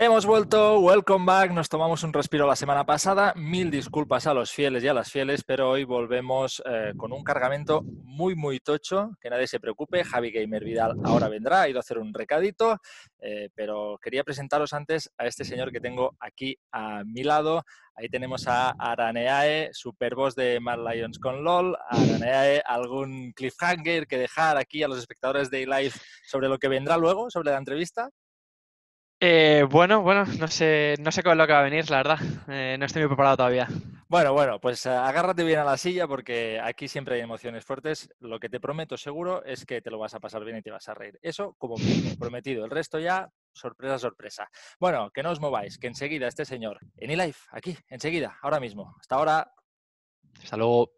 Hemos vuelto, welcome back, nos tomamos un respiro la semana pasada, mil disculpas a los fieles y a las fieles, pero hoy volvemos eh, con un cargamento muy, muy tocho, que nadie se preocupe, Javi Gamer Vidal ahora vendrá, ha ido a hacer un recadito, eh, pero quería presentaros antes a este señor que tengo aquí a mi lado, Ahí tenemos a Araneae, superboss de Mad Lions con LOL. Araneae, algún cliffhanger que dejar aquí a los espectadores de e live sobre lo que vendrá luego, sobre la entrevista. Eh, bueno, bueno, no sé, no sé con lo que va a venir, la verdad. Eh, no estoy muy preparado todavía. Bueno, bueno, pues eh, agárrate bien a la silla porque aquí siempre hay emociones fuertes. Lo que te prometo seguro es que te lo vas a pasar bien y te vas a reír. Eso como prometido. El resto ya, sorpresa, sorpresa. Bueno, que no os mováis, que enseguida este señor en eLife, aquí, enseguida, ahora mismo. Hasta ahora. Hasta luego.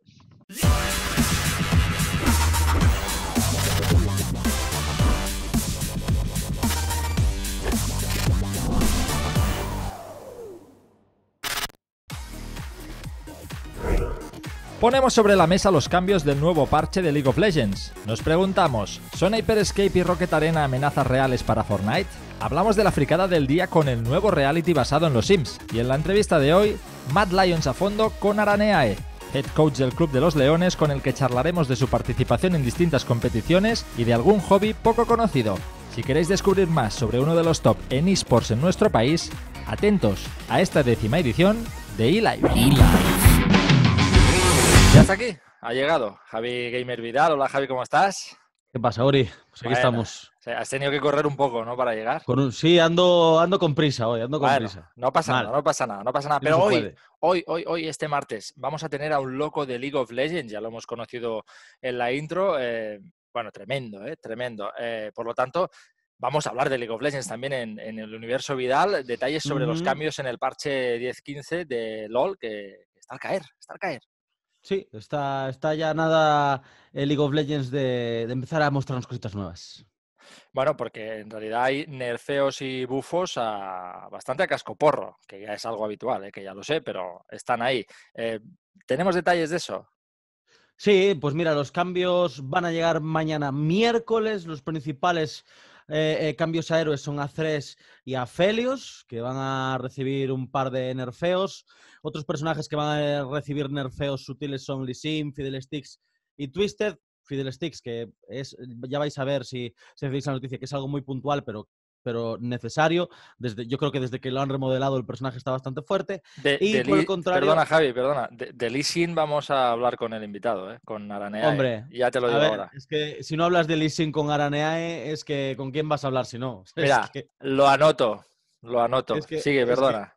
Ponemos sobre la mesa los cambios del nuevo parche de League of Legends. Nos preguntamos, ¿son Escape y Rocket Arena amenazas reales para Fortnite? Hablamos de la fricada del día con el nuevo reality basado en los Sims. Y en la entrevista de hoy, Mad Lions a fondo con Araneae, head coach del Club de los Leones, con el que charlaremos de su participación en distintas competiciones y de algún hobby poco conocido. Si queréis descubrir más sobre uno de los top en esports en nuestro país, atentos a esta décima edición de Elive. Ya está aquí, ha llegado Javi Gamer Vidal. Hola Javi, ¿cómo estás? ¿Qué pasa, Ori? Pues aquí estamos. has tenido que correr un poco, ¿no? Para llegar. Sí, ando, ando con prisa hoy, ando con prisa. No pasa nada, no pasa nada, no pasa nada. Pero hoy, hoy, hoy, hoy, este martes, vamos a tener a un loco de League of Legends, ya lo hemos conocido en la intro. Eh, bueno, tremendo, ¿eh? Tremendo. Eh, por lo tanto, vamos a hablar de League of Legends también en, el universo Vidal. Detalles sobre los cambios en el parche 10-15 de LOL que está al caer, está al caer. Sí, está, está ya nada el League of Legends de, empezar a mostrarnos cositas nuevas. Bueno, porque en realidad hay nerfeos y bufos a, bastante a cascoporro, que ya es algo habitual, ¿eh? que ya lo sé, pero están ahí. Eh, ¿Tenemos detalles de eso? Sí, pues mira, los cambios van a llegar mañana miércoles. Los principales eh, eh, cambios a héroes son a 3 y a Felios, que van a recibir un par de nerfeos. Otros personajes que van a eh, recibir nerfeos sutiles son Lee Sin, Fidel Sticks y Twisted. Sticks, que es, ya vais a ver si se dice la noticia, que es algo muy puntual, pero pero necesario. Desde, yo creo que desde que lo han remodelado el personaje está bastante fuerte. y por el contrario... Perdona, Javi, perdona. De, Sin vamos a hablar con el invitado, ¿eh? con Araneae. ¿eh? Hombre, ya te lo digo ahora. Es que si no hablas de Lee Sin con Araneae, es que ¿con quién vas a hablar si no? Mira, lo anoto, lo anoto. Sigue, perdona.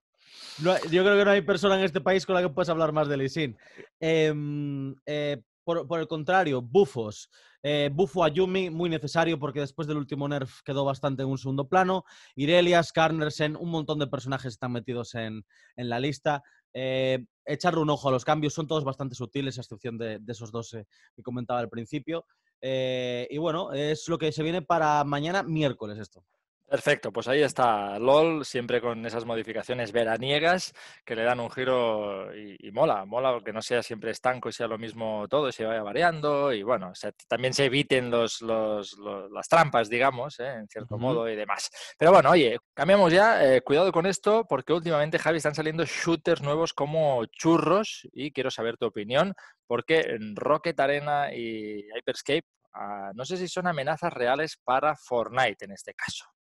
yo creo que no hay persona en este país con la que puedas hablar más de Lee Sin. Em, eh, por, el contrario, bufos. Buffo eh, bufo Ayumi, muy necesario porque después del último nerf quedó bastante en un segundo plano. Irelias, Carnersen, un montón de personajes están metidos en, la lista. Eh, echarle un ojo a los cambios, son todos bastante sutiles, a excepción de, esos dos eh, que comentaba al principio. y bueno, es lo que se viene para mañana miércoles esto. Perfecto, pues ahí está LOL, siempre con esas modificaciones veraniegas que le dan un giro y, mola, mola porque no sea siempre estanco y sea lo mismo todo, y se vaya variando y bueno, también se eviten los, las trampas, digamos, ¿eh? en cierto modo y demás. Pero bueno, oye, cambiamos ya, eh, cuidado con esto porque últimamente, Javi, están saliendo shooters nuevos como churros y quiero saber tu opinión porque en Rocket Arena y Hyperscape, ah, no sé si son amenazas reales para Fortnite en este caso.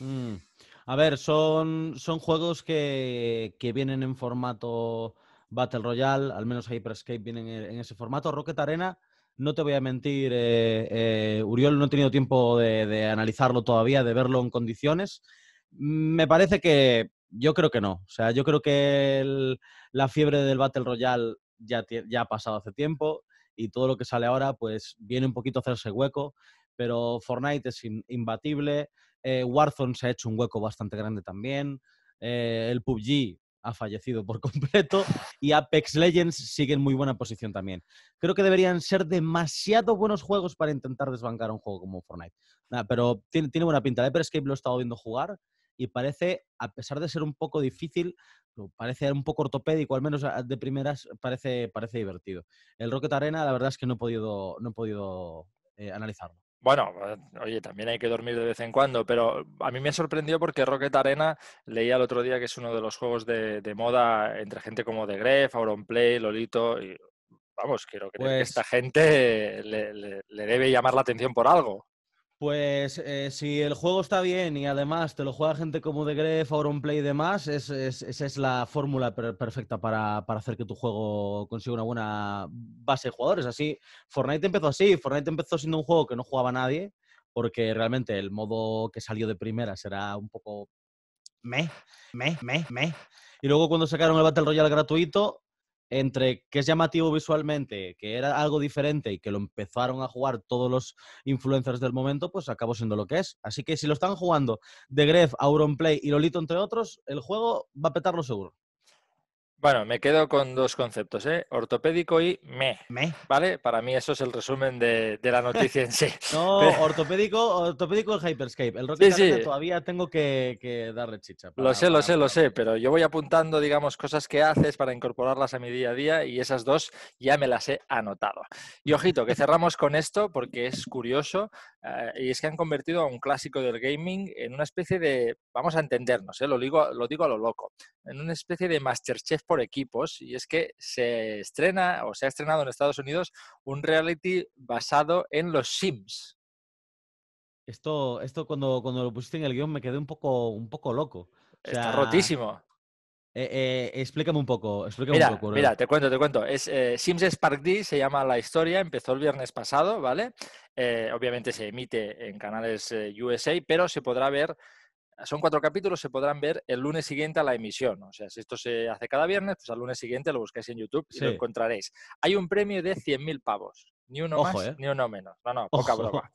Mm. A ver, son, juegos que, vienen en formato Battle Royale, al menos Hyper Escape vienen en, ese formato. Rocket Arena, no te voy a mentir, eh, eh, Uriol, no he tenido tiempo de, analizarlo todavía, de verlo en condiciones. Me parece que yo creo que no. O sea, yo creo que la fiebre del Battle Royale ya, ya ha pasado hace tiempo y todo lo que sale ahora pues viene un poquito a hacerse hueco, pero Fortnite es imbatible. Eh, Warzone se ha hecho un hueco bastante grande también. Eh, el PUBG ha fallecido por completo y Apex Legends sigue en muy buena posición también. Creo que deberían ser demasiado buenos juegos para intentar desbancar un juego como Fortnite. pero tiene, buena pinta. ¿eh? Escape lo he estado viendo jugar y parece, a pesar de ser un poco difícil, parece un poco ortopédico, al menos ah, de primeras parece, divertido. El Rocket Arena, la verdad es que no he podido, analizarlo. Bueno, eh, oye, también hay que dormir de vez en cuando, pero a mí me ha sorprendido porque Rocket Arena leía el otro día que es uno de los juegos de, moda entre gente como The Gref, Auronplay, Lolito. Y, vamos, quiero creer que esta pues gente le, le debe llamar la atención por algo. Pues eh, si el juego está bien y además te lo juega gente como The Gref, Auronplay y demás, esa es la fórmula perfecta para, para, hacer que tu juego consiga una buena base de jugadores. Así, Fortnite empezó así. Fortnite empezó siendo un juego que no jugaba nadie, porque realmente el modo que salió de primera será un poco me, me, me, me. Y luego cuando sacaron el Battle Royale gratuito, entre que es llamativo visualmente, que era algo diferente y que lo empezaron a jugar todos los influencers del momento, pues acabó siendo lo que es. Así que si lo están jugando The Gref, Auronplay y Lolito, entre otros, el juego va a petarlo seguro. Bueno, me quedo con dos conceptos, ¿eh? Ortopédico y me. Me. ¿Vale? Para mí eso es el resumen de, la noticia en sí. no, ortopédico, ortopédico Hyperscape. El Rocket todavía tengo que, darle chicha. lo sé, lo sé, lo sé, pero yo voy apuntando, digamos, cosas que haces para incorporarlas a mi día a día y esas dos ya me las he anotado. Y ojito, que cerramos con esto porque es curioso eh, y es que han convertido a un clásico del gaming en una especie de, vamos a entendernos, ¿eh? lo, digo, lo digo a lo loco, en una especie de Masterchef equipos y es que se estrena o se ha estrenado en Estados Unidos un reality basado en los Sims. Esto, esto cuando, cuando lo pusiste en el guión me quedé un poco, un poco loco. Está rotísimo. Eh, eh, explícame un poco, explícame mira, un poco. Mira, te cuento, te cuento. Es, eh, Sims Spark D se llama la historia, empezó el viernes pasado, ¿vale? obviamente se emite en canales USA, pero se podrá ver son cuatro capítulos, se podrán ver el lunes siguiente a la emisión. O sea, si esto se hace cada viernes, pues al lunes siguiente lo buscáis en YouTube y lo encontraréis. Hay un premio de 100.000 pavos. Ni uno más, ¿eh? ni uno menos. No, no, poca broma.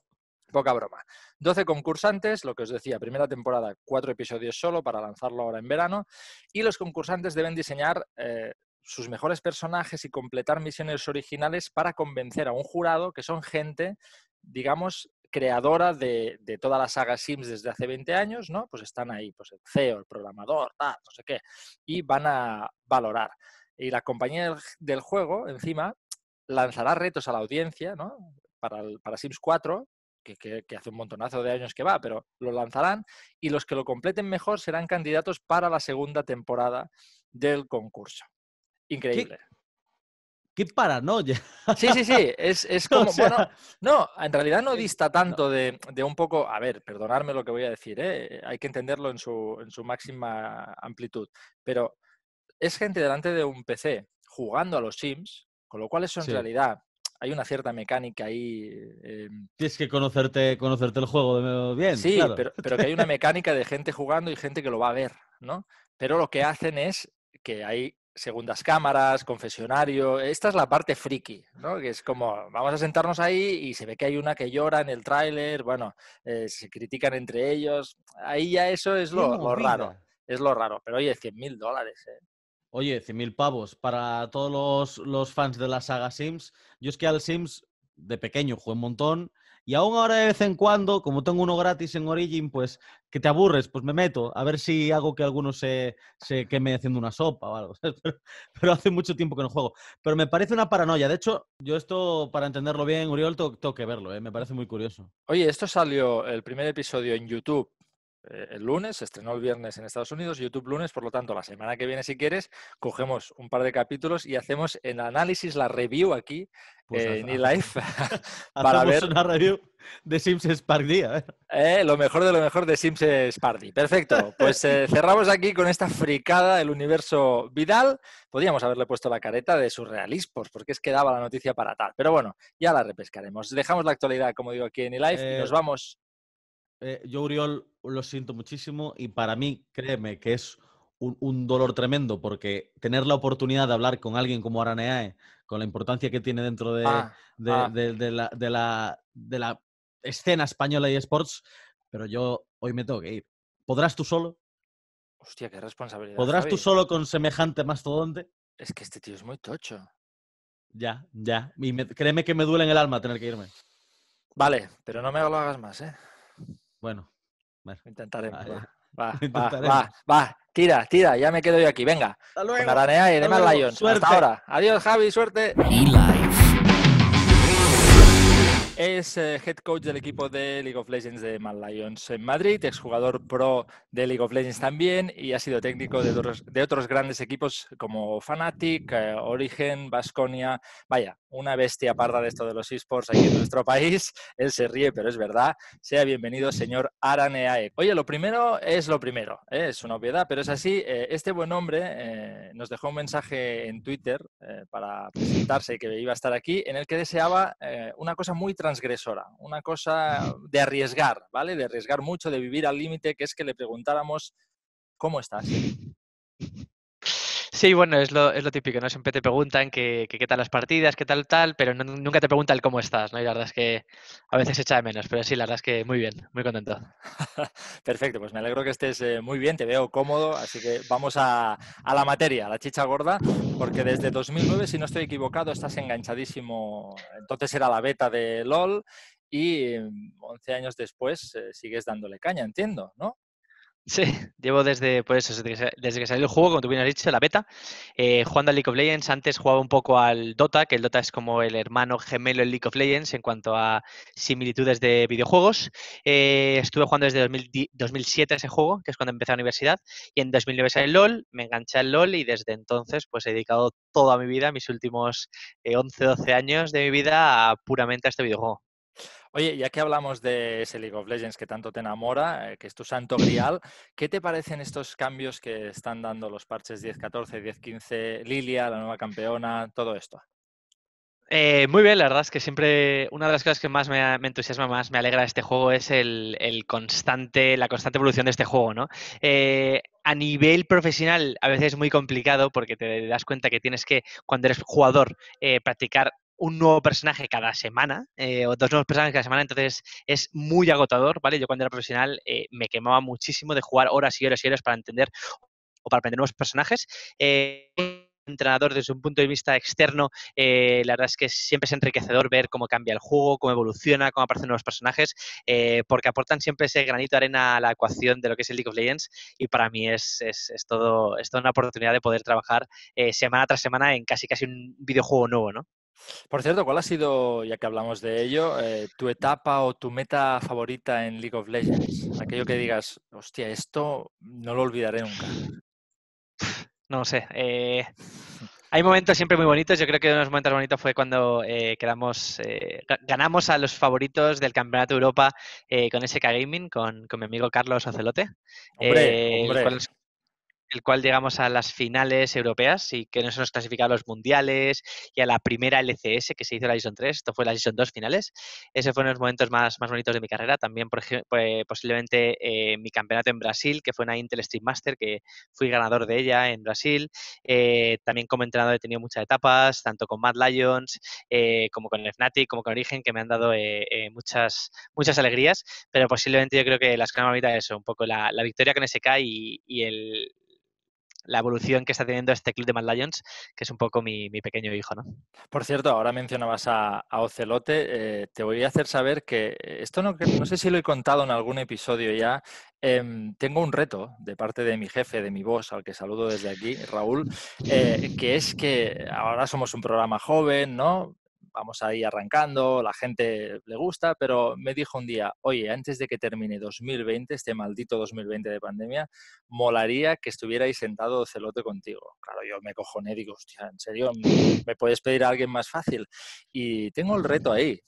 Poca broma. 12 concursantes, lo que os decía, primera temporada, cuatro episodios solo para lanzarlo ahora en verano. Y los concursantes deben diseñar eh, sus mejores personajes y completar misiones originales para convencer a un jurado que son gente digamos, creadora de, de, toda la saga Sims desde hace 20 años, ¿no? Pues están ahí, pues el CEO, el programador, tal, no sé qué, y van a valorar. Y la compañía del juego, encima, lanzará retos a la audiencia, ¿no? Para, para Sims 4, que, que, hace un montonazo de años que va, pero lo lanzarán y los que lo completen mejor serán candidatos para la segunda temporada del concurso. Increíble. ¡Qué paranoia! Sí, sí, sí. Es, como. bueno, no, en realidad no dista tanto de, un poco. A ver, perdonadme lo que voy a decir, ¿eh? hay que entenderlo en su, máxima amplitud. Pero es gente delante de un PC jugando a los Sims, con lo cual eso en realidad hay una cierta mecánica ahí. Em, Tienes que conocerte, conocerte el juego bien. Sí, pero, pero que hay una mecánica de gente jugando y gente que lo va a ver, ¿no? Pero lo que hacen es que hay segundas cámaras, confesionario. Esta es la parte friki, ¿no? Que es como, vamos a sentarnos ahí y se ve que hay una que llora en el tráiler, bueno, eh, se critican entre ellos. Ahí ya eso es lo, raro. Es lo raro. Pero oye, 100 mil dólares, ¿eh? Oye, 100 mil pavos. Para todos los, los, fans de la saga Sims, yo es que al Sims de pequeño jugué un montón y aún ahora de vez en cuando, como tengo uno gratis en Origin, pues que te aburres, pues me meto, a ver si hago que alguno se, se queme haciendo una sopa o algo. Pero, hace mucho tiempo que no juego. Pero me parece una paranoia. De hecho, yo esto, para entenderlo bien, Uriol, tengo, que verlo, ¿eh? me parece muy curioso. Oye, esto salió el primer episodio en YouTube eh, el lunes, se estrenó el viernes en Estados Unidos, YouTube lunes, por lo tanto, la semana que viene, si quieres, cogemos un par de capítulos y hacemos el análisis, la review aquí pues eh, en eLife. para ver una review de Sims Spark eh, lo mejor de lo mejor de Sims Spark Perfecto. Pues cerramos aquí con esta fricada del universo Vidal. Podríamos haberle puesto la careta de surrealismos, porque es que daba la noticia para tal. Pero bueno, ya la repescaremos. Dejamos la actualidad, como digo, aquí en eLife y nos vamos eh, yo Uriol lo siento muchísimo y para mí, créeme, que es un, dolor tremendo porque tener la oportunidad de hablar con alguien como Araneae, con la importancia que tiene dentro de, ah, de, ah. de, la, de la escena española y esports, pero yo hoy me tengo que ir. ¿Podrás tú solo? Hostia, qué responsabilidad. ¿Podrás tú solo con semejante mastodonte? Es que este tío es muy tocho. Ya, ya. Y créeme que me duele en el alma tener que irme. Vale, pero no me lo hagas más, ¿eh? Bueno, bueno. Intentaremos. Va, va, va, Tira, tira, ya me quedo yo aquí. Venga. Hasta luego. y Hasta Lions. Suerte. ahora. Adiós, Javi, suerte. E es eh, head coach del equipo de League of Legends de Mad Lions en Madrid, exjugador pro de League of Legends también y ha sido técnico de otros, grandes equipos como Fnatic, eh, Origen, Basconia. Vaya, una bestia parda de esto de los esports aquí en nuestro país. Él se ríe, pero es verdad. Sea bienvenido, señor Araneae. Oye, lo primero es lo primero. ¿eh? Es una obviedad, pero es así. este buen hombre nos dejó un mensaje en Twitter para presentarse que iba a estar aquí, en el que deseaba una cosa muy transgresora, una cosa de arriesgar, ¿vale? De arriesgar mucho, de vivir al límite, que es que le preguntáramos, ¿cómo estás? Sí, bueno, es lo, típico, ¿no? Siempre te preguntan qué tal las partidas, qué tal tal, pero nunca te preguntan el cómo estás, ¿no? Y la verdad es que a veces se echa de menos, pero sí, la verdad es que muy bien, muy contento. Perfecto, pues me alegro que estés eh, muy bien, te veo cómodo, así que vamos a, la materia, a la chicha gorda, porque desde 2009, si no estoy equivocado, estás enganchadísimo, entonces era la beta de LOL y 11 mm, años después eh, sigues dándole caña, entiendo, ¿no? Sí, llevo desde, pues desde que salió el juego, como tú bien has dicho, la beta, eh, jugando al League of Legends. Antes jugaba un poco al Dota, que el Dota es como el hermano gemelo del League of Legends en cuanto a similitudes de videojuegos. Eh, estuve jugando desde 2007 ese juego, que es cuando empecé la universidad, y en 2009 salió el LoL, me enganché al LoL y desde entonces pues he dedicado toda mi vida, mis últimos 11, eh, 12 años de mi vida, puramente a este videojuego. Oye, ya que hablamos de ese League of Legends que tanto te enamora, eh, que es tu santo grial, ¿qué te parecen estos cambios que están dando los parches 10-14, 10-15, Lilia, la nueva campeona, todo esto? Eh, muy bien, la verdad es que siempre una de las cosas que más me, entusiasma, más me alegra de este juego es el, constante, la constante evolución de este juego, ¿no? Eh, a nivel profesional a veces es muy complicado porque te das cuenta que tienes que, cuando eres jugador, practicar un nuevo personaje cada semana, eh, o dos nuevos personajes cada semana, entonces es muy agotador, ¿vale? Yo cuando era profesional eh, me quemaba muchísimo de jugar horas y horas y horas para entender o para aprender nuevos personajes. Eh, entrenador desde un punto de vista externo, la verdad es que siempre es enriquecedor ver cómo cambia el juego, cómo evoluciona, cómo aparecen nuevos personajes, porque aportan siempre ese granito de arena a la ecuación de lo que es el League of Legends y para mí es, todo, es toda una oportunidad de poder trabajar semana tras semana en casi casi un videojuego nuevo, ¿no? Por cierto, ¿cuál ha sido, ya que hablamos de ello, eh, tu etapa o tu meta favorita en League of Legends? Aquello que digas, hostia, esto no lo olvidaré nunca. No sé. Eh, hay momentos siempre muy bonitos. Yo creo que uno de los momentos bonitos fue cuando eh, quedamos, ganamos a los favoritos del Campeonato Europa con SK Gaming, con, mi amigo Carlos Ocelote. Hombre, el cual llegamos a las finales europeas y que nos hemos a los mundiales y a la primera LCS que se hizo la Season 3, esto fue la Season 2 finales. Ese fue uno de los momentos más, más bonitos de mi carrera. También, por pues, posiblemente eh, mi campeonato en Brasil, que fue una Intel Street Master, que fui ganador de ella en Brasil. Eh, también como entrenador he tenido muchas etapas, tanto con Mad Lions, eh, como con el Fnatic, como con Origen, que me han dado muchas, muchas alegrías, pero posiblemente yo creo que las que más bonitas es un poco la, la victoria con SK y, y el, la evolución que está teniendo este club de Mad Lions, que es un poco mi, pequeño hijo. ¿no? Por cierto, ahora mencionabas a, Ocelote. Eh, te voy a hacer saber que esto no, no sé si lo he contado en algún episodio ya. Em, tengo un reto de parte de mi jefe, de mi voz al que saludo desde aquí, Raúl, eh, que es que ahora somos un programa joven, ¿no? vamos ahí arrancando, la gente le gusta, pero me dijo un día, oye, antes de que termine 2020, este maldito 2020 de pandemia, molaría que estuvierais sentado celote contigo. Claro, yo me cojoné, digo, hostia, ¿en serio? ¿Me puedes pedir a alguien más fácil? Y tengo el reto ahí.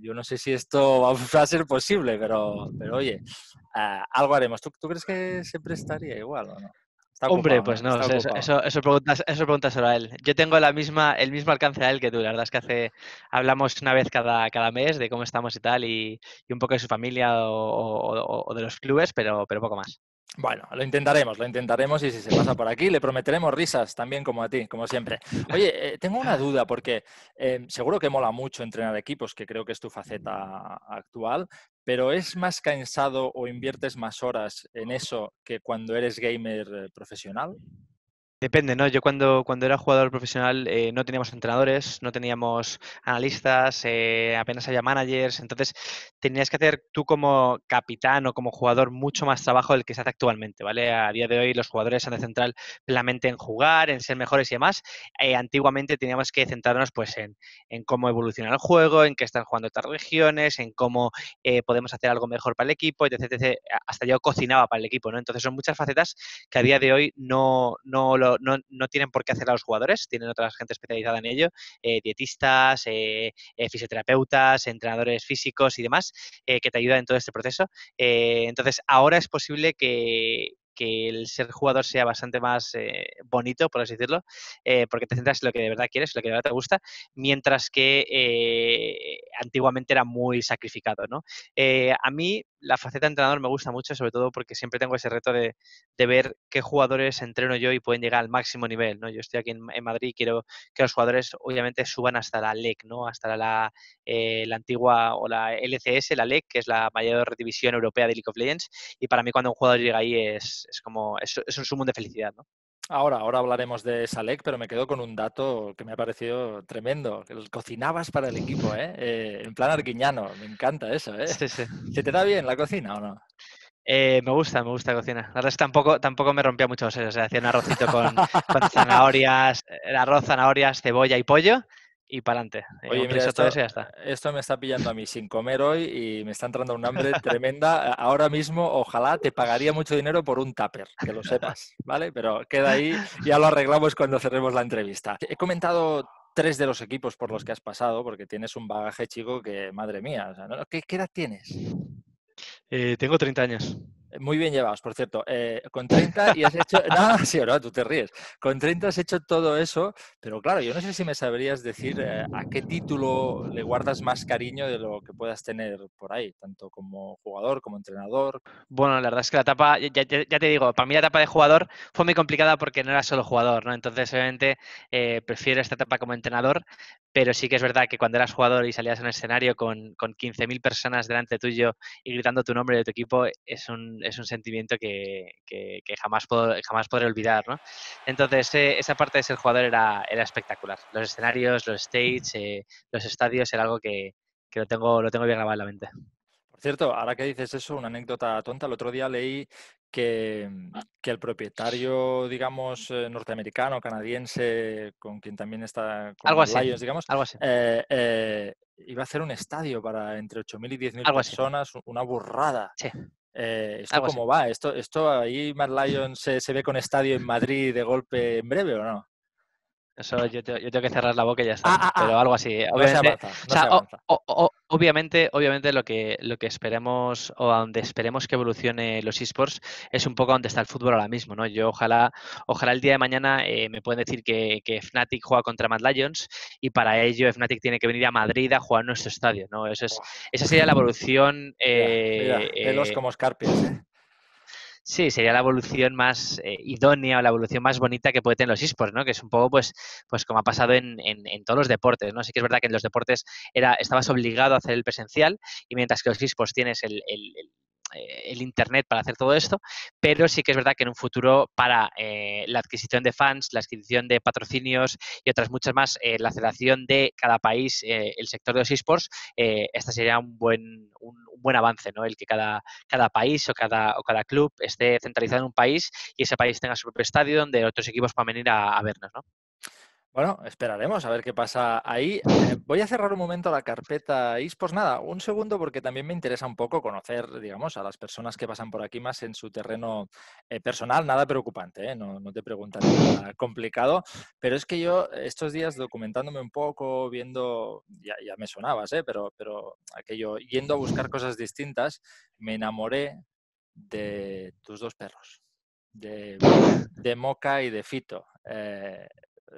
Yo no sé si esto va a ser posible, pero, pero oye, ah, algo haremos. ¿Tú, ¿Tú crees que siempre estaría igual o no? Hombre, pues no, eso, eso, eso, preguntas, eso a él. Yo tengo la misma, el mismo alcance a él que tú, la verdad es que hace, hablamos una vez cada, cada mes de cómo estamos y tal, y, un poco de su familia o, de los clubes, pero, pero poco más. Bueno, lo intentaremos, lo intentaremos y si se pasa por aquí le prometeremos risas también como a ti, como siempre. Oye, eh, tengo una duda porque eh, seguro que mola mucho entrenar equipos, que creo que es tu faceta actual, pero ¿es más cansado o inviertes más horas en eso que cuando eres gamer eh, profesional? Depende, ¿no? Yo cuando, cuando era jugador profesional eh, no teníamos entrenadores, no teníamos analistas, eh, apenas había managers, entonces tenías que hacer tú como capitán o como jugador mucho más trabajo del que se hace actualmente, ¿vale? A día de hoy los jugadores han de centrar plenamente en jugar, en ser mejores y demás. Eh, antiguamente teníamos que centrarnos pues en, en, cómo evolucionar el juego, en qué están jugando otras regiones, en cómo podemos hacer algo mejor para el equipo, etc, etc, Hasta yo cocinaba para el equipo, ¿no? Entonces son muchas facetas que a día de hoy no, no lo no, tienen por qué hacer a los jugadores, tienen otra gente especializada en ello, eh, dietistas, eh, eh, fisioterapeutas, entrenadores físicos y demás, que te ayudan en todo este proceso. entonces, ahora es posible que, el ser jugador sea bastante más bonito, por así decirlo, porque te centras en lo que de verdad quieres, en lo que de verdad te gusta, mientras que antiguamente era muy sacrificado, ¿no? a mí la faceta de entrenador me gusta mucho, sobre todo porque siempre tengo ese reto de, ver qué jugadores entreno yo y pueden llegar al máximo nivel. ¿no? Yo estoy aquí en, Madrid y quiero que los jugadores obviamente suban hasta la LEC, ¿no? hasta la, eh, la, antigua o la LCS, la LEC, que es la mayor división europea de League of Legends. Y para mí cuando un jugador llega ahí es, es como es, un sumo de felicidad. ¿no? Ahora, ahora hablaremos de Salek, pero me quedo con un dato que me ha parecido tremendo. cocinabas para el equipo, ¿eh? eh en plan arquiñano. me encanta eso, ¿eh? Sí, sí. ¿Se te da bien la cocina o no? Eh, me gusta, me gusta cocinar. La verdad es que tampoco, tampoco me rompía mucho O sea, ¿eh? hacía un arrocito con, con zanahorias, arroz, zanahorias, cebolla y pollo y para adelante. Eh, esto, me está pillando a mí sin comer hoy y me está entrando un hambre tremenda. Ahora mismo, ojalá te pagaría mucho dinero por un tupper, que lo sepas, ¿vale? Pero queda ahí, ya lo arreglamos cuando cerremos la entrevista. He comentado tres de los equipos por los que has pasado, porque tienes un bagaje chico que, madre mía, ¿qué, edad tienes? Eh, tengo 30 años. Muy bien llevados, por cierto. Eh, con 30 y has hecho... no, sí, no, tú te ríes. Con 30 has hecho todo eso, pero claro, yo no sé si me sabrías decir eh, a qué título le guardas más cariño de lo que puedas tener por ahí, tanto como jugador, como entrenador. Bueno, la verdad es que la etapa, ya, te digo, para mí la etapa de jugador fue muy complicada porque no era solo jugador, ¿no? Entonces, obviamente, eh, prefiero esta etapa como entrenador, pero sí que es verdad que cuando eras jugador y salías en el escenario con, con 15.000 personas delante tuyo y gritando tu nombre de tu equipo, es un, sentimiento que, jamás, jamás podré olvidar. Entonces, eh, esa parte de ser jugador era, espectacular. Los escenarios, los stages, eh, los estadios, era algo que, lo, tengo, lo tengo bien grabado en la mente. Por cierto, ahora que dices eso, una anécdota tonta. El otro día leí Mm, que, el propietario, digamos, eh, norteamericano, canadiense, con quien también está con algo así, digamos, algo así. Eh, eh, iba a hacer un estadio para entre 8.000 y 10.000 personas, una burrada. Sí. ¿Esto cómo va? ¿Esto, esto ahí Matt Lyons, se, ve con estadio en Madrid de golpe en breve o no? Eso yo, tengo que cerrar la boca y ya está. Ah, ah, ah. pero algo así. o sea, o, Obviamente, obviamente lo que, lo que esperemos o a donde esperemos que evolucione los esports es un poco donde está el fútbol ahora mismo, ¿no? Yo ojalá, ojalá el día de mañana eh, me pueden decir que, Fnatic juega contra Mad Lions y para ello Fnatic tiene que venir a Madrid a jugar en nuestro estadio, ¿no? es, esa sería la evolución... De eh, los eh, como Sí, sería la evolución más eh, idónea o la evolución más bonita que puede tener los esports, ¿no? Que es un poco, pues, pues como ha pasado en, en, todos los deportes, ¿no? Sí que es verdad que en los deportes era, estabas obligado a hacer el presencial y mientras que los esports tienes el eh, el Internet para hacer todo esto, pero sí que es verdad que en un futuro para eh, la adquisición de fans, la adquisición de patrocinios y otras muchas más, eh, la aceleración de cada país, el sector de los esports, este sería un buen, un, buen avance, ¿no? el que cada, cada país o cada, o cada club esté centralizado en un país y ese país tenga su propio estadio donde otros equipos puedan venir a, a vernos. ¿no? Bueno, esperaremos a ver qué pasa ahí. Eh, voy a cerrar un momento la carpeta pues Nada, un segundo porque también me interesa un poco conocer, digamos, a las personas que pasan por aquí más en su terreno eh, personal. Nada preocupante, ¿eh? no, te preguntaré nada complicado. Pero es que yo estos días documentándome un poco, viendo, ya, me sonabas, pero, pero aquello, yendo a buscar cosas distintas, me enamoré de tus dos perros. De, Moca y de Fito.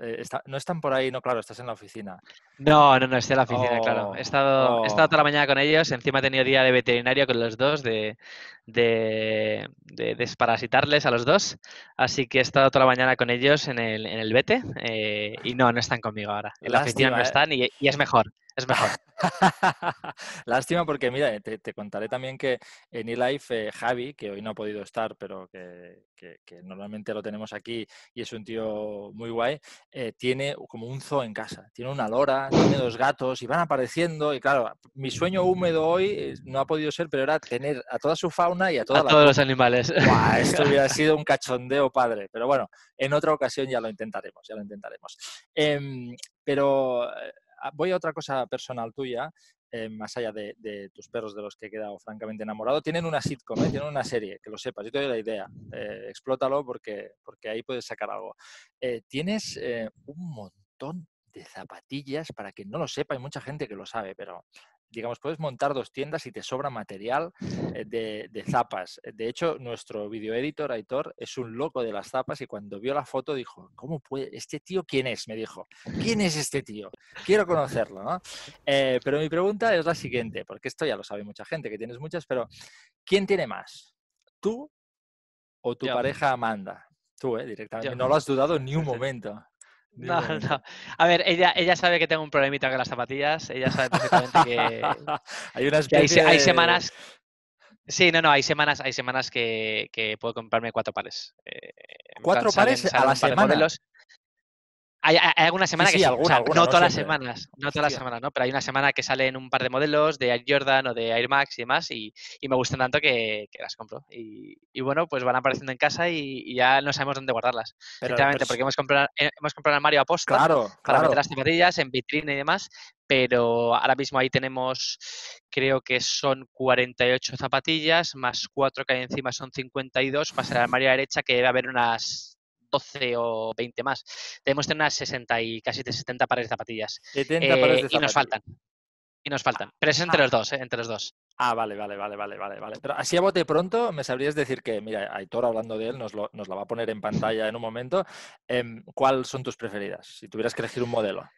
Eh, no están por ahí, no, claro, estás en la oficina. No, no, no, estoy en la oficina, claro. He estado, oh. toda la mañana con ellos, encima he tenido día de veterinario con los dos, de, de, desparasitarles a los dos, así que he estado toda la mañana con ellos en el, en el vete eh, y no, no están conmigo ahora. En la oficina no eh. están y es mejor es mejor. Lástima porque, mira, eh, te, contaré también que en eLife life eh, Javi, que hoy no ha podido estar, pero que, normalmente lo tenemos aquí y es un tío muy guay, eh, tiene como un zoo en casa. Tiene una lora, tiene dos gatos y van apareciendo. Y claro, mi sueño húmedo hoy no ha podido ser, pero era tener a toda su fauna y a, todos los animales. esto hubiera sido un cachondeo padre. Pero bueno, en otra ocasión ya lo intentaremos, ya lo intentaremos. Em, pero Ah, voy a otra cosa personal tuya, eh, más allá de, tus perros de los que he quedado francamente enamorado, tienen una sitcom, eh, tienen una serie, que lo sepas, yo te doy la idea, eh, explótalo porque, porque ahí puedes sacar algo. tienes un montón de zapatillas, para que no lo sepa, hay mucha gente que lo sabe, pero digamos, puedes montar dos tiendas y te sobra material eh, de, zapas. De hecho, nuestro video editor, Aitor, es un loco de las zapas y cuando vio la foto dijo, ¿cómo puede? ¿Este tío quién es? Me dijo, ¿quién es este tío? Quiero conocerlo, ¿no? Eh, pero mi pregunta es la siguiente, porque esto ya lo sabe mucha gente, que tienes muchas, pero ¿quién tiene más? ¿Tú o tu pareja Amanda? Tú, ¿eh? Directamente. No lo has dudado ni un momento. No, no. A ver, ella, ella sabe que tengo un problemita con las zapatillas. Ella sabe perfectamente que. hay, unas hay, semanas. Sí, no, no, hay semanas, hay semanas que, puedo comprarme cuatro pares. Eh, ¿Cuatro pares a la semana? Hay, alguna semana que sí, no, todas las semanas, no todas las semanas, ¿no? Pero hay una semana que salen un par de modelos de Air Jordan o de Air Max y demás y, me gustan tanto que, las compro. Y, bueno, pues van apareciendo en casa y, ya no sabemos dónde guardarlas. Literalmente, pues porque hemos comprado, eh, hemos comprado un armario aposta claro, para claro. meter las zapatillas en vitrina y demás, pero ahora mismo ahí tenemos, creo que son 48 zapatillas, más cuatro que hay encima son 52, más el armario a la derecha que debe haber unas 12 o 20 más. tenemos tener unas 60 y casi de 70 pares de zapatillas. 70 pares de zapatillas. Eh, y nos faltan. Y nos faltan. Pero es entre ah. los dos, eh, entre los dos. Ah, vale, vale, vale, vale, vale, vale. Pero así a bote pronto, me sabrías decir que, mira, Aitor hablando de él, nos, nos la va a poner en pantalla en un momento. Em, ¿Cuáles son tus preferidas? Si tuvieras que elegir un modelo.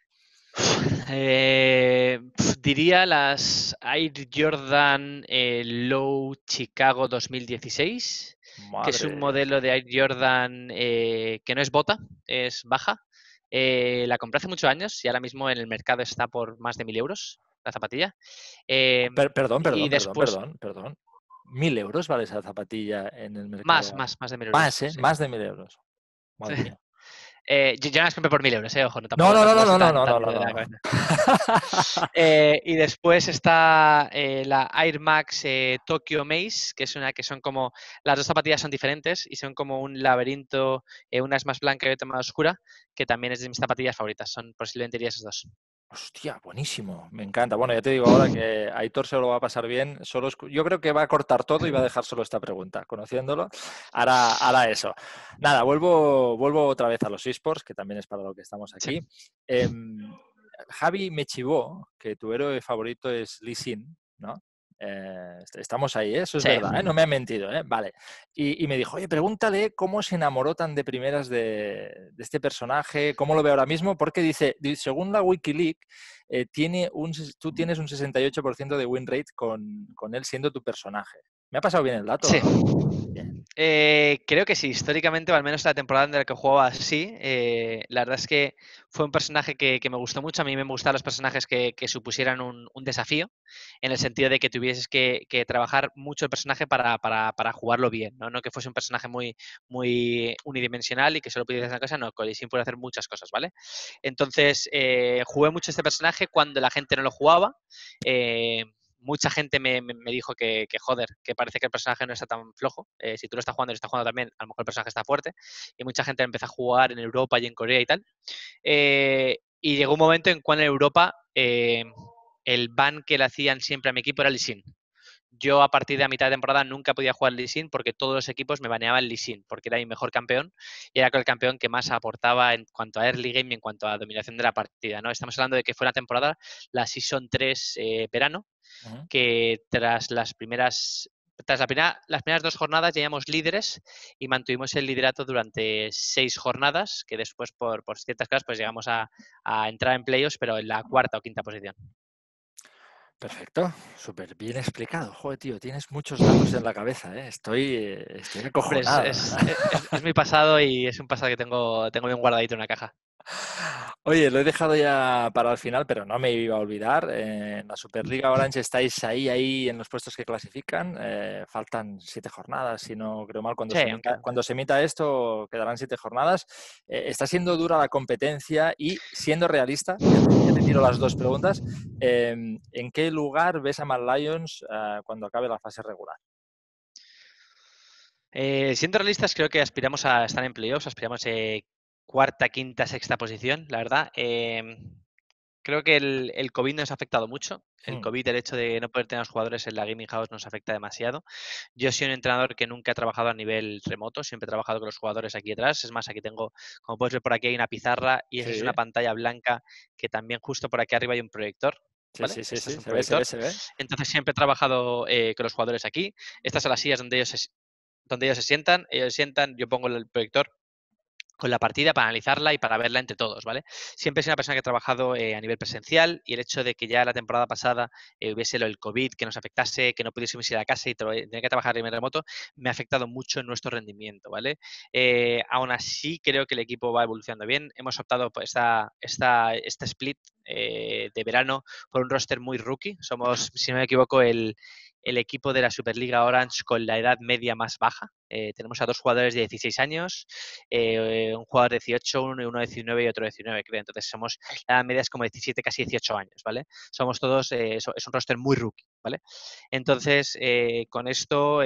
Eh, diría las Air Jordan Low Chicago 2016 que es un modelo de Air Jordan eh, que no es bota, es baja. Eh, la compré hace muchos años y ahora mismo en el mercado está por más de mil euros la zapatilla. Eh, perdón, perdón, perdón, perdón, ¿Mil euros vale esa zapatilla en el mercado? Más, más, más de mil euros. Más, ¿eh? Más de mil euros. Madre mía. Eh, yo, las por mil euros, eh, Ojo, no, no, no, no, no, no, no, no, eh, y después está la Air Max Tokyo Maze, que es una que son como, las dos zapatillas son diferentes y son como un laberinto, una es más blanca y otra más oscura, que también es de mis zapatillas favoritas, son posiblemente esas dos. Hostia, buenísimo, me encanta. Bueno, ya te digo ahora que Aitor se lo va a pasar bien. Solo Yo creo que va a cortar todo y va a dejar solo esta pregunta, conociéndolo. Hará, eso. Nada, vuelvo, vuelvo otra vez a los esports, que también es para lo que estamos aquí. Em, Javi me chivó que tu héroe favorito es Lee Sin, ¿no? Eh, estamos ahí, ¿eh? eso es verdad, ¿eh? no me ha mentido. Vale. Y, me dijo, oye, pregúntale cómo se enamoró tan de primeras de, este personaje, cómo lo ve ahora mismo, porque dice, según la Wikileaks, tiene un, tú tienes un 68% de win rate con él siendo tu personaje. ¿Me ha pasado bien el dato? Sí. Eh, creo que sí, históricamente, o al menos la temporada en la que jugaba sí. Eh, la verdad es que fue un personaje que, me gustó mucho. A mí me gustaban los personajes que, supusieran un, desafío, en el sentido de que tuvieses que, trabajar mucho el personaje para, jugarlo bien, ¿no? que fuese un personaje muy, muy unidimensional y que solo pudieras hacer una cosa, no, sin puede hacer muchas cosas, ¿vale? Entonces, eh, jugué mucho este personaje cuando la gente no lo jugaba. Eh, mucha gente me, dijo que, joder, que parece que el personaje no está tan flojo. Eh, si tú lo estás jugando y lo estás jugando también, a lo mejor el personaje está fuerte. Y mucha gente empezó a jugar en Europa y en Corea y tal. Eh, y llegó un momento en cual en Europa eh, el ban que le hacían siempre a mi equipo era Lisin yo a partir de la mitad de temporada nunca podía jugar Lee Sin porque todos los equipos me baneaban Lee Sin porque era mi mejor campeón y era el campeón que más aportaba en cuanto a early game y en cuanto a dominación de la partida. ¿no? Estamos hablando de que fue la temporada, la Season 3 eh, verano, que tras las primeras tras las primeras dos jornadas llegamos líderes y mantuvimos el liderato durante seis jornadas, que después por, ciertas cosas pues llegamos a, a, entrar en playoffs, pero en la cuarta o quinta posición. Perfecto, súper bien explicado. Joder, tío, tienes muchos datos en la cabeza, ¿eh? Estoy, eh, estoy pues acojonado. Es, mi pasado y es un pasado que tengo, tengo bien guardadito en una caja. Oye, lo he dejado ya para el final, pero no me iba a olvidar. en la Superliga Orange estáis ahí, ahí en los puestos que clasifican. Eh, faltan siete jornadas, si no creo mal. Cuando, se, emita, cuando se emita esto, quedarán siete jornadas. Eh, está siendo dura la competencia y, siendo realista, me te tiro las dos preguntas. Em, ¿En qué lugar ves a Mad Lions eh, cuando acabe la fase regular? siendo realistas, creo que aspiramos a estar en playoffs, aspiramos a cuarta, quinta, sexta posición, la verdad. Em, creo que el, COVID nos ha afectado mucho. El mm. COVID, el hecho de no poder tener a los jugadores en la gaming house nos afecta demasiado. Yo soy un entrenador que nunca ha trabajado a nivel remoto, siempre he trabajado con los jugadores aquí atrás. Es más, aquí tengo, como puedes ver por aquí hay una pizarra y es una pantalla blanca que también justo por aquí arriba hay un proyector. Sí, sí, sí, Entonces siempre he trabajado eh, con los jugadores aquí. Estas son las sillas donde ellos se, donde ellos se sientan, ellos se sientan, yo pongo el proyector, con la partida para analizarla y para verla entre todos, ¿vale? Siempre sido una persona que ha trabajado eh, a nivel presencial y el hecho de que ya la temporada pasada eh, hubiese el COVID que nos afectase, que no pudiésemos ir a casa y tener que trabajar en remoto, me ha afectado mucho en nuestro rendimiento, ¿vale? Eh, aún así, creo que el equipo va evolucionando bien. Hemos optado por esta, esta, esta split eh, de verano por un roster muy rookie. Somos, si no me equivoco, el, el equipo de la Superliga Orange con la edad media más baja. Eh, tenemos a dos jugadores de 16 años, eh, un jugador de 18, uno, de 19 y otro de 19, creo. Entonces, somos, la edad media es como 17, casi 18 años, ¿vale? Somos todos, eh, es un roster muy rookie, ¿vale? Entonces, con esto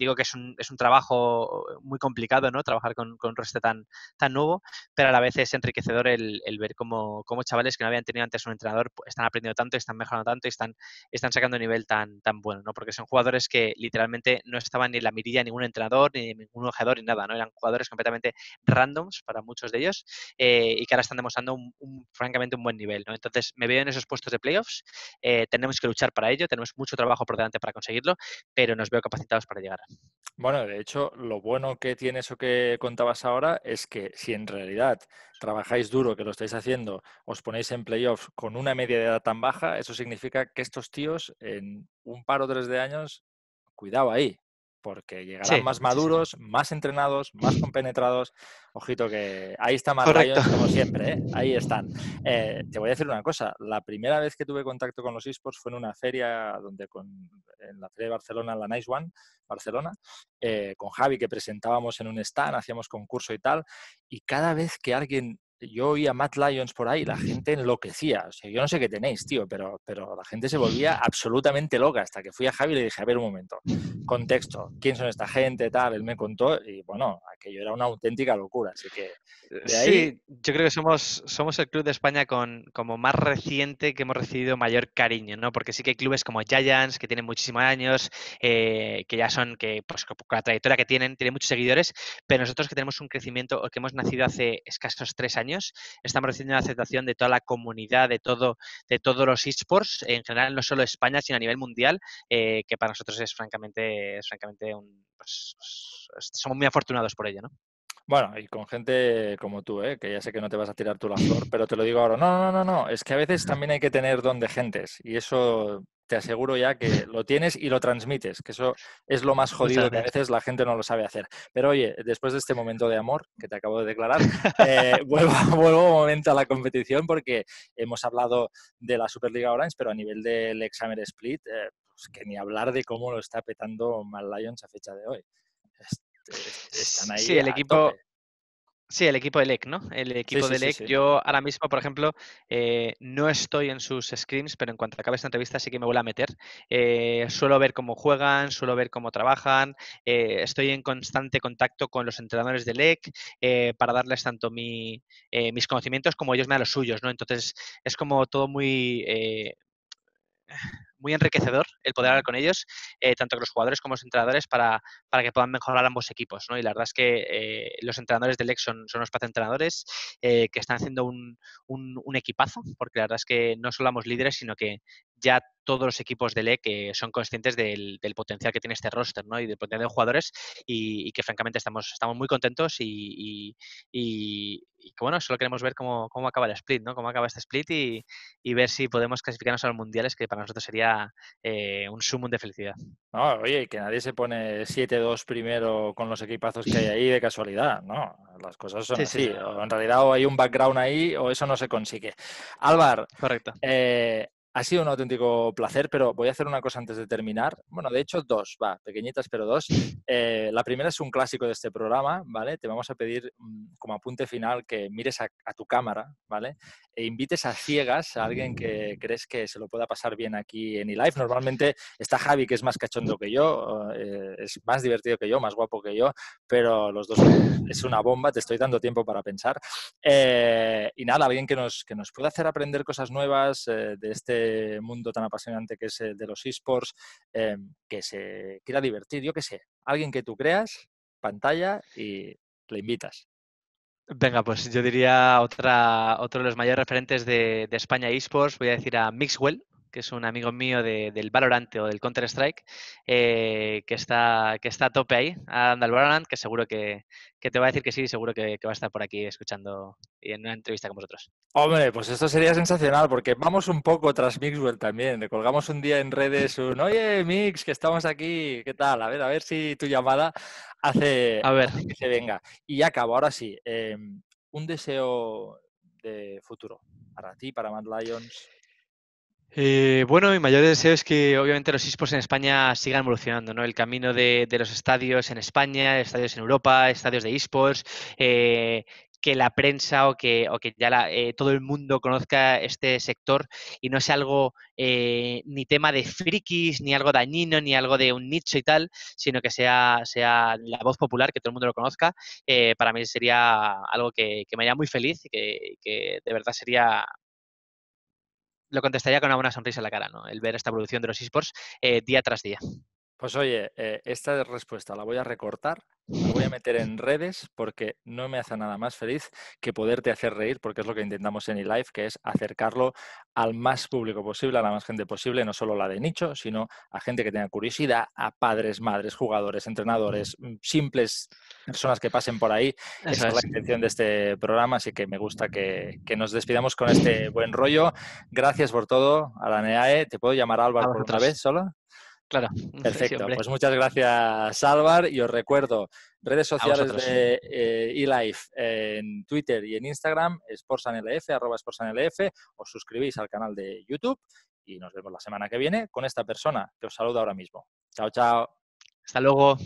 digo que es un, es un trabajo eh, muy complicado, ¿no? Trabajar con, con un roster tan, tan nuevo, pero a la vez es enriquecedor el, ver cómo, cómo, chavales que no habían tenido antes un entrenador pues, están aprendiendo tanto, están mejorando tanto y están, están sacando un nivel tan, tan bueno, ¿no? Porque son jugadores que literalmente no estaban ni en la mirilla de ningún entrenador, ni ningún ojeador, ni nada, ¿no? Eran jugadores completamente randoms para muchos de ellos eh, y que ahora están demostrando un, francamente un buen nivel, Entonces me veo en esos puestos de playoffs, eh, tenemos que luchar para ello, tenemos mucho trabajo por delante para conseguirlo, pero nos veo capacitados para llegar. Bueno, de hecho, lo bueno que tiene eso que contabas ahora es que si en realidad trabajáis duro, que lo estáis haciendo, os ponéis en playoffs con una media de edad tan baja, eso significa que estos tíos en un par o tres de años, cuidado ahí, porque llegarán más maduros, más entrenados, más compenetrados. Ojito que ahí está más como siempre, ¿eh? ahí están. Eh, te voy a decir una cosa, la primera vez que tuve contacto con los esports fue en una feria, donde con, en la feria de Barcelona, la Nice One, Barcelona, eh, con Javi que presentábamos en un stand, hacíamos concurso y tal, y cada vez que alguien yo oía Matt Lyons por ahí, la gente enloquecía. O sea, yo no sé qué tenéis, tío, pero, pero la gente se volvía absolutamente loca hasta que fui a Javi y le dije, a ver un momento, contexto, ¿quién son esta gente? Tal, él me contó y bueno, aquello era una auténtica locura. Así que eh, yo creo que somos, somos el club de España con como más reciente que hemos recibido mayor cariño, ¿no? Porque sí que hay clubes como Giants, que tienen muchísimos años, eh, que ya son, que pues con la trayectoria que tienen, tienen muchos seguidores, pero nosotros que tenemos un crecimiento, que hemos nacido hace escasos tres años, Estamos recibiendo la aceptación de toda la comunidad, de, todo, de todos los esports, en general no solo España, sino a nivel mundial, eh, que para nosotros es francamente, es francamente un, pues, pues, somos muy afortunados por ello, ¿no? Bueno, y con gente como tú, ¿eh? que ya sé que no te vas a tirar tú la flor, pero te lo digo ahora. No, no, no, no. Es que a veces también hay que tener don de gentes. Y eso te aseguro ya que lo tienes y lo transmites, que eso es lo más jodido que a veces la gente no lo sabe hacer. Pero oye, después de este momento de amor que te acabo de declarar, eh, vuelvo, vuelvo un momento a la competición porque hemos hablado de la Superliga Orange, pero a nivel del Examen Split, eh, pues que ni hablar de cómo lo está petando Mal Lions a fecha de hoy. Este, este, están ahí sí, el equipo... Sí, el equipo de LEC, ¿no? El equipo de LEC. yo ahora mismo, por ejemplo, eh, no estoy en sus screens, pero en cuanto acabe esta entrevista sí que me voy a meter. Eh, suelo ver cómo juegan, suelo ver cómo trabajan. Eh, estoy en constante contacto con los entrenadores de LEC para darles tanto mis conocimientos como ellos me dan los suyos, ¿no? Entonces es como todo muy muy enriquecedor el poder hablar con ellos, eh, tanto los jugadores como los entrenadores, para, para que puedan mejorar ambos equipos. ¿no? Y la verdad es que eh, los entrenadores de LEC son, son unos entrenadores eh, que están haciendo un, equipazo, porque la verdad es que no solo somos líderes, sino que ya todos los equipos de LEC son conscientes del, del, potencial que tiene este roster ¿no? y del potencial de jugadores y, que francamente estamos, estamos muy contentos y, y bueno, solo queremos ver cómo, acaba el split, ¿no? Cómo acaba este split y, ver si podemos clasificarnos a los mundiales, que para nosotros sería eh, un sumum de felicidad. No, oye, que nadie se pone 7-2 primero con los equipazos que hay ahí de casualidad, ¿no? Las cosas son sí, así. O en realidad o hay un background ahí o eso no se consigue. Álvaro, Correcto. Eh, ha sido un auténtico placer, pero voy a hacer una cosa antes de terminar. Bueno, de hecho, dos, va, pequeñitas, pero dos. Eh, la primera es un clásico de este programa, ¿vale? Te vamos a pedir mm, como apunte final que mires a, tu cámara, ¿vale? E invites a ciegas a alguien que crees que se lo pueda pasar bien aquí en eLife. Normalmente está Javi, que es más cachondo que yo, eh, es más divertido que yo, más guapo que yo, pero los dos es una bomba, te estoy dando tiempo para pensar. Eh, y nada, alguien que nos, que nos pueda hacer aprender cosas nuevas de este este mundo tan apasionante que es el de los esports, eh, que se quiera divertir, yo qué sé, alguien que tú creas, pantalla y le invitas. Venga, pues yo diría otra, otro de los mayores referentes de, de España esports, voy a decir a Mixwell, que es un amigo mío del Valorant o del Counter-Strike, eh, que, está, que está a tope ahí, Andal Valorant, que seguro que, te va a decir que sí, seguro que, va a estar por aquí escuchando y en una entrevista con vosotros. Hombre, pues esto sería sensacional, porque vamos un poco tras Mixwell también. Le colgamos un día en redes un, oye, Mix, que estamos aquí, ¿qué tal? A ver, a ver si tu llamada hace, a ver. que se venga. Y ya acabo, ahora sí. Em, un deseo de futuro para ti, para Mad Lions. Eh, bueno, mi mayor deseo es que obviamente los esports en España sigan evolucionando, ¿no? El camino de, los estadios en España, estadios en Europa, estadios de esports, eh, que la prensa o que, que ya eh, todo el mundo conozca este sector y no sea algo ni tema de frikis, ni algo dañino, ni algo de un nicho y tal, sino que sea, sea la voz popular, que todo el mundo lo conozca, para mí sería algo que, me haría muy feliz y que, que de verdad sería lo contestaría con una buena sonrisa en la cara, ¿no? El ver esta evolución de los esports eh, día tras día. Pues oye, eh, esta respuesta la voy a recortar, la voy a meter en redes porque no me hace nada más feliz que poderte hacer reír, porque es lo que intentamos en eLife, que es acercarlo al más público posible, a la más gente posible, no solo la de nicho, sino a gente que tenga curiosidad, a padres, madres, jugadores, entrenadores, mm, simples personas que pasen por ahí. Esa es, la intención de este programa, así que me gusta que, nos despidamos con este buen rollo. Gracias por todo, Araneae. Eh. ¿Te puedo llamar Álvaro por otra vez solo? Claro. Perfecto. pues muchas gracias, Álvar. Y os recuerdo, redes sociales de eh, eLife en Twitter y en Instagram, sportsanlf, arroba sportsanlf. Os suscribís al canal de YouTube y nos vemos la semana que viene con esta persona que os saluda ahora mismo. Chao, chao. Hasta luego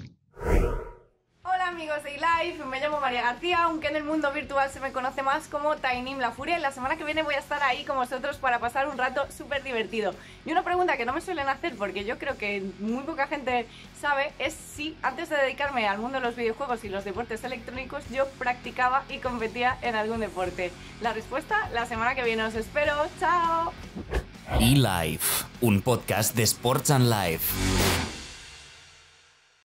amigos de eLife, me llamo María García, aunque en el mundo virtual se me conoce más como Tainim La Furia y la semana que viene voy a estar ahí con vosotros para pasar un rato súper divertido. Y una pregunta que no me suelen hacer porque yo creo que muy poca gente sabe es si antes de dedicarme al mundo de los videojuegos y los deportes electrónicos yo practicaba y competía en algún deporte. La respuesta la semana que viene os espero, chao. eLife, un podcast de Sports and Life.